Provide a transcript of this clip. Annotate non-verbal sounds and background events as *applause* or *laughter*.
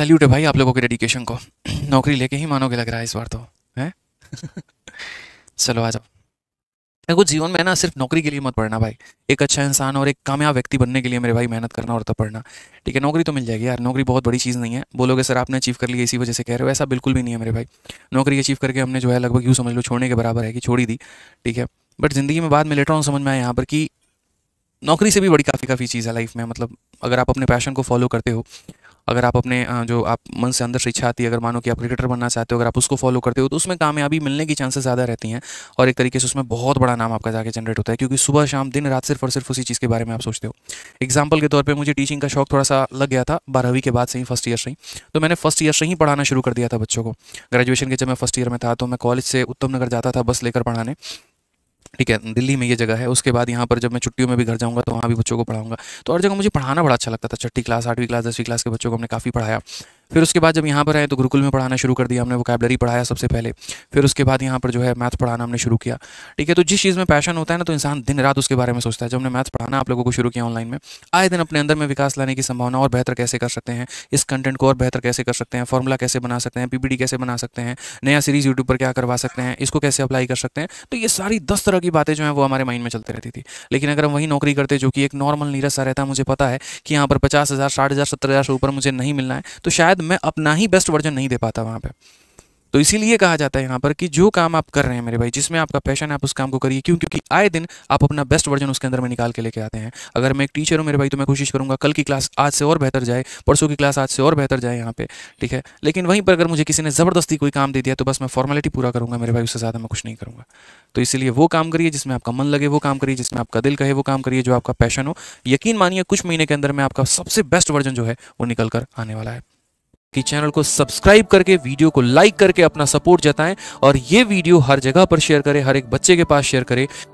salute है भाई आप लोगों के डेडिकेशन को नौकरी लेके ही मानोगे लग रहा है इस बार तो है *laughs* चलो आ जाओ देखो जीवन में ना सिर्फ नौकरी के लिए मत पढ़ना भाई एक अच्छा इंसान और एक कामयाब व्यक्ति बनने के लिए मेरे भाई मेहनत करना और तब पढ़ना ठीक है नौकरी तो मिल जाएगी यार नौकरी बहुत बड़ी चीज़ नहीं है बोलोगे सर आपने अचीव कर लिया इसी वजह से कह रहे हो ऐसा बिल्कुल भी नहीं है मेरे भाई नौकरी अचीव करके हमने जो है लगभग यूँ समझ लो छोड़ने के बराबर है कि छोड़ी दी ठीक है बट ज़िंदगी में बाद में लेटर ऑन समझ में आया यहाँ पर कि नौकरी से भी बड़ी काफ़ी काफ़ी चीज़ है लाइफ में मतलब अगर आप अपने पैशन को फॉलो करते हो अगर आप अपने जो आप मन से अंदर से इच्छा आती है अगर मानो कि आप क्रिकेटर बनना चाहते हो अगर आप उसको फॉलो करते हो तो उसमें कामयाबी मिलने की चांसेस ज़्यादा रहती हैं और एक तरीके से उसमें बहुत बड़ा नाम आपका जाके जनरेट होता है क्योंकि सुबह शाम दिन रात सिर्फ और सिर्फ उसी चीज़ के बारे में आप सोचते हो एग्जाम्पल के तौर पर मुझे टीचिंग का शौक थोड़ा सा लग गया था बारहवीं के बाद से ही फर्स्ट ईयर से ही तो मैंने फर्स्ट ईयर से ही पढ़ाना शुरू कर दिया था बच्चों को ग्रेजुएशन के जब मैं फर्स्ट ईयर में था तो मैं कॉलेज से उत्तम नगर जाता था बस लेकर पढ़ाने ठीक है दिल्ली में ये जगह है उसके बाद यहाँ पर जब मैं छुट्टियों में भी घर जाऊँगा तो वहाँ भी बच्चों को पढ़ाऊँगा तो हर जगह मुझे पढ़ाना बड़ा अच्छा लगता था छठी क्लास आठवीं क्लास दसवीं क्लास के बच्चों को हमने काफ़ी पढ़ाया फिर उसके बाद जब यहाँ पर आए तो गुरुकुल में पढ़ाना शुरू कर दिया हमने वोकेबलरी पढ़ाया सबसे पहले फिर उसके बाद यहाँ पर जो है मैथ पढ़ाना हमने शुरू किया ठीक है तो जिस चीज़ में पैशन होता है ना तो इंसान दिन रात उसके बारे में सोचता है जब हमने मैथ पढ़ाना आप लोगों को शुरू किया ऑनलाइन में आए दिन अपने अंदर में विकास लाने की संभावना और बेहतर कैसे कर सकते हैं इस कंटेंट को और बेहतर कैसे कर सकते हैं फॉर्मूला कैसे बना सकते हैं पीपीडी कैसे बना सकते हैं नया सीरीज़ यूट्यूब पर क्या करवा सकते हैं इसको कैसे अप्लाई कर सकते हैं तो ये सारी दस तरह की बातें जो हैं वो हमारे माइंड में चलती रहती थी लेकिन अगर हम वही नौकरी करते जो कि एक नॉर्मल नीरस रहता रहता मुझे पता है कि यहाँ पर पचास हज़ार साठ हज़ार सत्तर हज़ार से ऊपर मुझे नहीं मिलना है तो शायद बाद मैं अपना ही बेस्ट वर्जन नहीं दे पाता वहाँ पर तो इसीलिए कहा जाता है यहाँ पर कि जो काम आप कर रहे हैं मेरे भाई जिसमें आपका पैशन है आप उस काम को करिए क्यों क्योंकि आए दिन आप अपना बेस्ट वर्जन उसके अंदर में निकाल के लेके आते हैं अगर मैं एक टीचर हूँ मेरे भाई तो मैं कोशिश करूँगा कल की क्लास आज से और बेहतर जाए परसों की क्लास आज से और बेहतर जाए यहाँ पे ठीक है लेकिन वहीं पर अगर मुझे किसी ने ज़बरदस्ती कोई काम दे दिया तो बस मैं फॉर्मेलिटी पूरा करूँगा मेरे भाई उससे ज़्यादा मैं कुछ नहीं करूँगा तो इसीलिए वो काम करिए जिसमें आपका मन लगे वो काम करिए जिसमें आपका दिल कहे वो काम करिए जो आपका पैशन हो यकीन मानिए कुछ महीने के अंदर में आपका सबसे बेस्ट वर्जन जो है वो निकल कर आने वाला है कि चैनल को सब्सक्राइब करके वीडियो को लाइक करके अपना सपोर्ट जताएं और ये वीडियो हर जगह पर शेयर करें हर एक बच्चे के पास शेयर करें